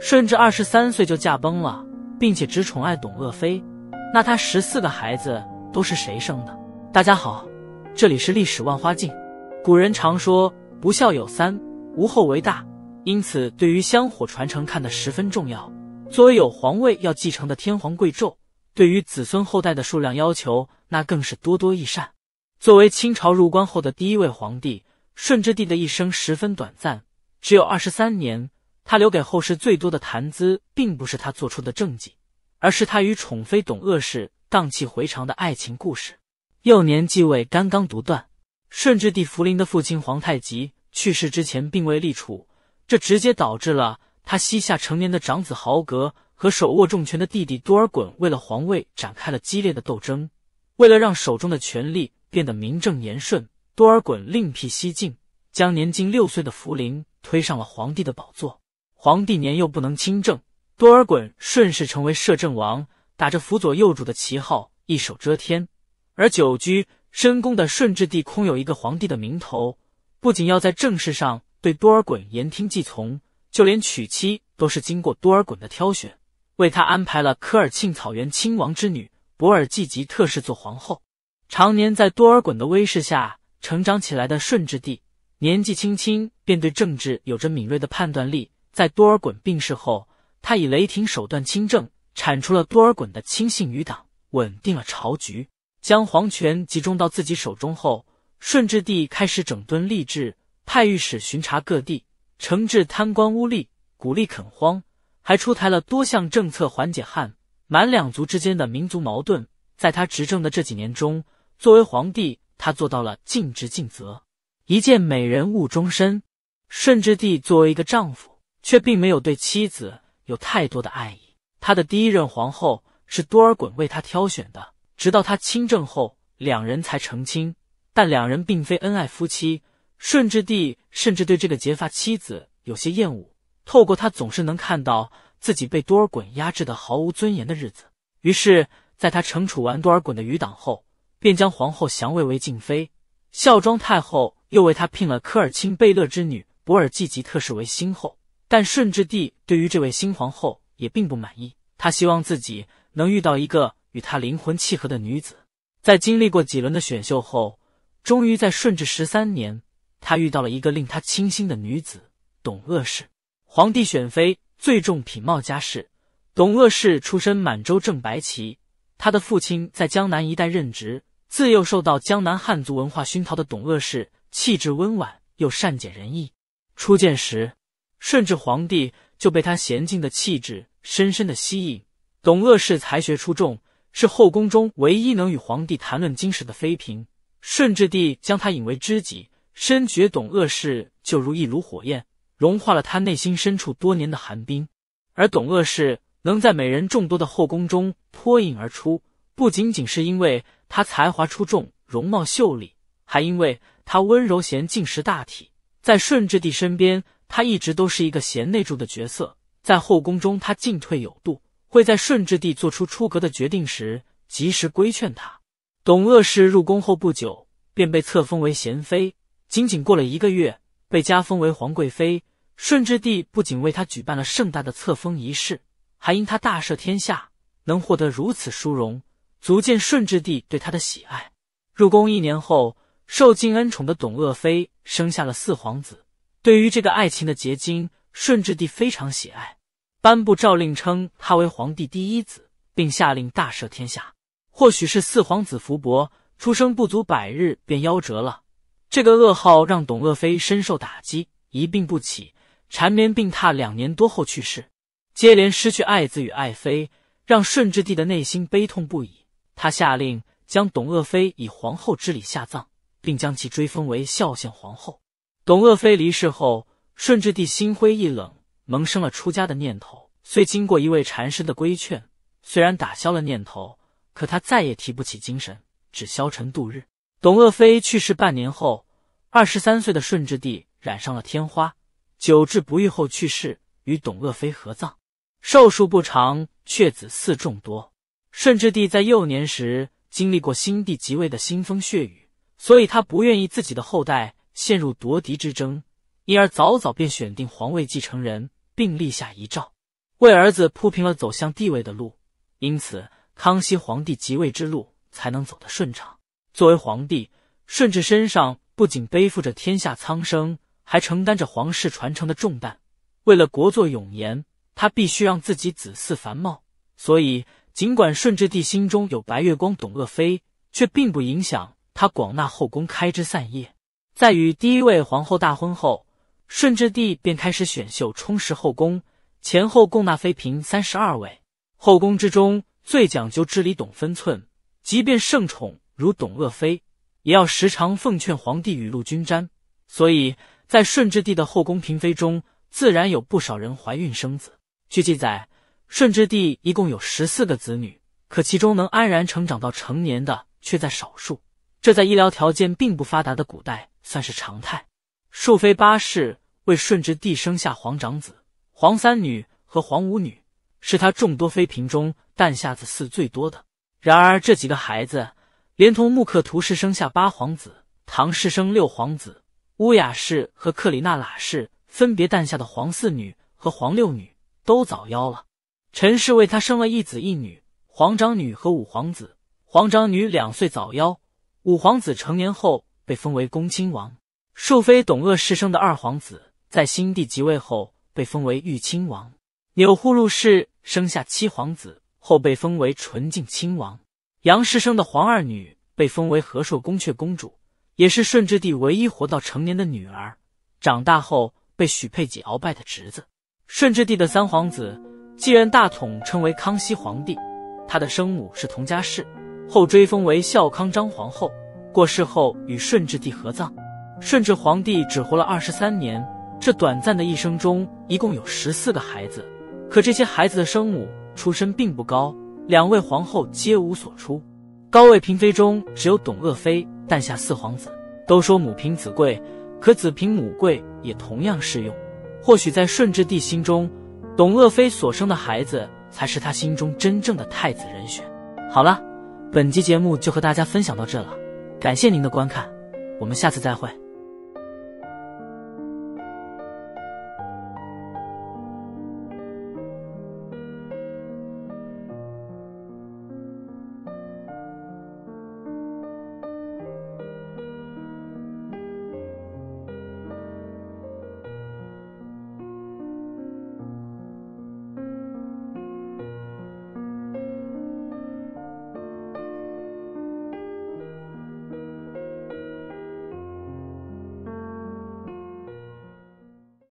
顺治二十三岁就驾崩了，并且只宠爱董鄂妃，那他十四个孩子都是谁生的？大家好，这里是历史万花镜。古人常说不孝有三，无后为大，因此对于香火传承看得十分重要。作为有皇位要继承的天皇贵胄，对于子孙后代的数量要求，那更是多多益善。作为清朝入关后的第一位皇帝，顺治帝的一生十分短暂，只有二十三年。他留给后世最多的谈资，并不是他做出的政绩，而是他与宠妃董鄂氏荡气回肠的爱情故事。幼年继位，刚刚独断。顺治帝福临的父亲皇太极去世之前，并未立储，这直接导致了他膝下成年的长子豪格和手握重权的弟弟多尔衮为了皇位展开了激烈的斗争。为了让手中的权力，变得名正言顺，多尔衮另辟蹊径，将年仅六岁的福临推上了皇帝的宝座。皇帝年幼不能亲政，多尔衮顺势成为摄政王，打着辅佐幼主的旗号，一手遮天。而久居深宫的顺治帝，空有一个皇帝的名头，不仅要在政事上对多尔衮言听计从，就连娶妻都是经过多尔衮的挑选，为他安排了科尔沁草原亲王之女博尔济吉特氏做皇后。常年在多尔衮的威势下成长起来的顺治帝，年纪轻轻便对政治有着敏锐的判断力。在多尔衮病逝后，他以雷霆手段清政，铲除了多尔衮的亲信余党，稳定了朝局，将皇权集中到自己手中后，顺治帝开始整顿吏治，派御史巡查各地，惩治贪官污吏，鼓励垦荒，还出台了多项政策，缓解汉满两族之间的民族矛盾。在他执政的这几年中，作为皇帝，他做到了尽职尽责。一见美人误终身。顺治帝作为一个丈夫，却并没有对妻子有太多的爱意。他的第一任皇后是多尔衮为他挑选的，直到他亲政后，两人才成亲。但两人并非恩爱夫妻，顺治帝甚至对这个结发妻子有些厌恶。透过他，总是能看到自己被多尔衮压制的毫无尊严的日子。于是，在他惩处完多尔衮的余党后，便将皇后降位为静妃，孝庄太后又为她聘了科尔沁贝勒之女博尔济吉特氏为新后。但顺治帝对于这位新皇后也并不满意，他希望自己能遇到一个与他灵魂契合的女子。在经历过几轮的选秀后，终于在顺治十三年，他遇到了一个令他倾心的女子——董鄂氏。皇帝选妃最重品貌家世，董鄂氏出身满洲正白旗，她的父亲在江南一带任职。自幼受到江南汉族文化熏陶的董鄂氏，气质温婉又善解人意。初见时，顺治皇帝就被她娴静的气质深深的吸引。董鄂氏才学出众，是后宫中唯一能与皇帝谈论经史的妃嫔。顺治帝将她引为知己，深觉董鄂氏就如一炉火焰，融化了他内心深处多年的寒冰。而董鄂氏能在美人众多的后宫中脱颖而出，不仅仅是因为。她才华出众，容貌秀丽，还因为她温柔贤静，识大体。在顺治帝身边，她一直都是一个贤内助的角色。在后宫中，她进退有度，会在顺治帝做出出格的决定时，及时规劝他。董鄂氏入宫后不久，便被册封为贤妃，仅仅过了一个月，被加封为皇贵妃。顺治帝不仅为她举办了盛大的册封仪式，还因她大赦天下，能获得如此殊荣。足见顺治帝对他的喜爱。入宫一年后，受尽恩宠的董鄂妃生下了四皇子。对于这个爱情的结晶，顺治帝非常喜爱，颁布诏令称他为皇帝第一子，并下令大赦天下。或许是四皇子福薄，出生不足百日便夭折了。这个噩耗让董鄂妃深受打击，一病不起，缠绵病榻两年多后去世。接连失去爱子与爱妃，让顺治帝的内心悲痛不已。他下令将董鄂妃以皇后之礼下葬，并将其追封为孝献皇后。董鄂妃离世后，顺治帝心灰意冷，萌生了出家的念头。虽经过一位禅师的规劝，虽然打消了念头，可他再也提不起精神，只消沉度日。董鄂妃去世半年后，二十三岁的顺治帝染上了天花，久治不愈后去世，与董鄂妃合葬。寿数不长，却子嗣众多。顺治帝在幼年时经历过新帝即位的腥风血雨，所以他不愿意自己的后代陷入夺嫡之争，因而早早便选定皇位继承人，并立下遗诏，为儿子铺平了走向帝位的路。因此，康熙皇帝即位之路才能走得顺畅。作为皇帝，顺治身上不仅背负着天下苍生，还承担着皇室传承的重担。为了国祚永延，他必须让自己子嗣繁茂，所以。尽管顺治帝心中有白月光董鄂妃，却并不影响他广纳后宫，开枝散叶。在与第一位皇后大婚后，顺治帝便开始选秀，充实后宫，前后共纳妃嫔三十二位。后宫之中最讲究治理、懂分寸，即便圣宠如董鄂妃，也要时常奉劝皇帝雨露均沾。所以在顺治帝的后宫嫔妃中，自然有不少人怀孕生子。据记载。顺治帝一共有十四个子女，可其中能安然成长到成年的却在少数。这在医疗条件并不发达的古代算是常态。庶妃八氏为顺治帝生下皇长子，皇三女和皇五女是他众多妃嫔中诞下子嗣最多的。然而这几个孩子，连同木克图氏生下八皇子，唐氏生六皇子，乌雅氏和克里纳喇氏分别诞下的皇四女和皇六女，都早夭了。陈氏为他生了一子一女，皇长女和五皇子。皇长女两岁早夭，五皇子成年后被封为恭亲王。庶妃董鄂氏生的二皇子，在新帝即位后被封为裕亲王。钮祜禄氏生下七皇子后被封为纯敬亲王。杨氏生的皇二女被封为和硕宫阙公主，也是顺治帝唯一活到成年的女儿。长大后被许配给鳌拜的侄子，顺治帝的三皇子。继任大统，称为康熙皇帝。他的生母是佟佳氏，后追封为孝康章皇后。过世后与顺治帝合葬。顺治皇帝只活了二十三年，这短暂的一生中，一共有十四个孩子。可这些孩子的生母出身并不高，两位皇后皆无所出。高位嫔妃中，只有董鄂妃诞下四皇子。都说母凭子贵，可子凭母贵也同样适用。或许在顺治帝心中。董鄂妃所生的孩子才是他心中真正的太子人选。好了，本集节目就和大家分享到这了，感谢您的观看，我们下次再会。